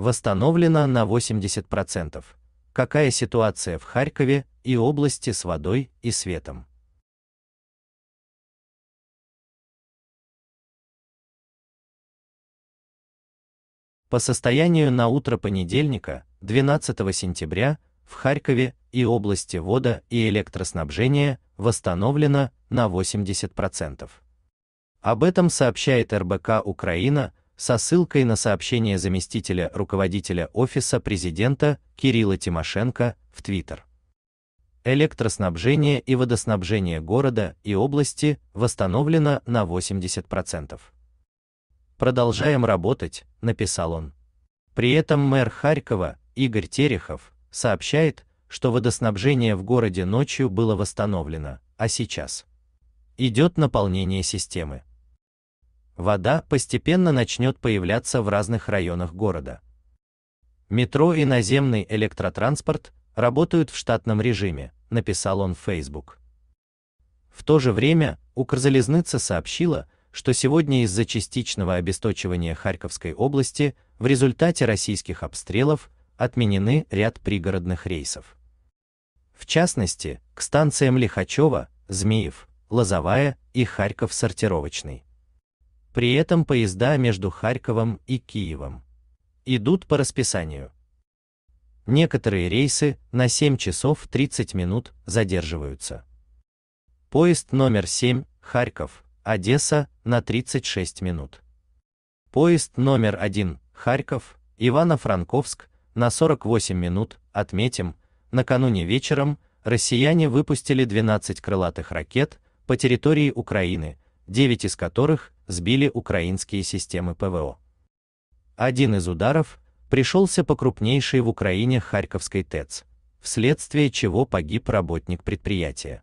восстановлена на 80%. Какая ситуация в Харькове и области с водой и светом? По состоянию на утро понедельника, 12 сентября, в Харькове и области вода и электроснабжения восстановлено на 80%. Об этом сообщает РБК Украина, со ссылкой на сообщение заместителя руководителя Офиса президента Кирилла Тимошенко в Твиттер. Электроснабжение и водоснабжение города и области восстановлено на 80%. Продолжаем работать, написал он. При этом мэр Харькова Игорь Терехов сообщает, что водоснабжение в городе ночью было восстановлено, а сейчас идет наполнение системы вода постепенно начнет появляться в разных районах города. Метро и наземный электротранспорт работают в штатном режиме, написал он в Facebook. В то же время Укрзалезница сообщила, что сегодня из-за частичного обесточивания Харьковской области в результате российских обстрелов отменены ряд пригородных рейсов. В частности, к станциям Лихачева, Змеев, Лозовая и Харьков сортировочный. При этом поезда между Харьковом и Киевом идут по расписанию. Некоторые рейсы на 7 часов 30 минут задерживаются. Поезд номер 7 Харьков, Одесса на 36 минут. Поезд номер 1 Харьков, Ивано-Франковск на 48 минут. Отметим, накануне вечером россияне выпустили 12 крылатых ракет по территории Украины, 9 из которых сбили украинские системы ПВО. Один из ударов пришелся по крупнейшей в Украине Харьковской ТЭЦ, вследствие чего погиб работник предприятия.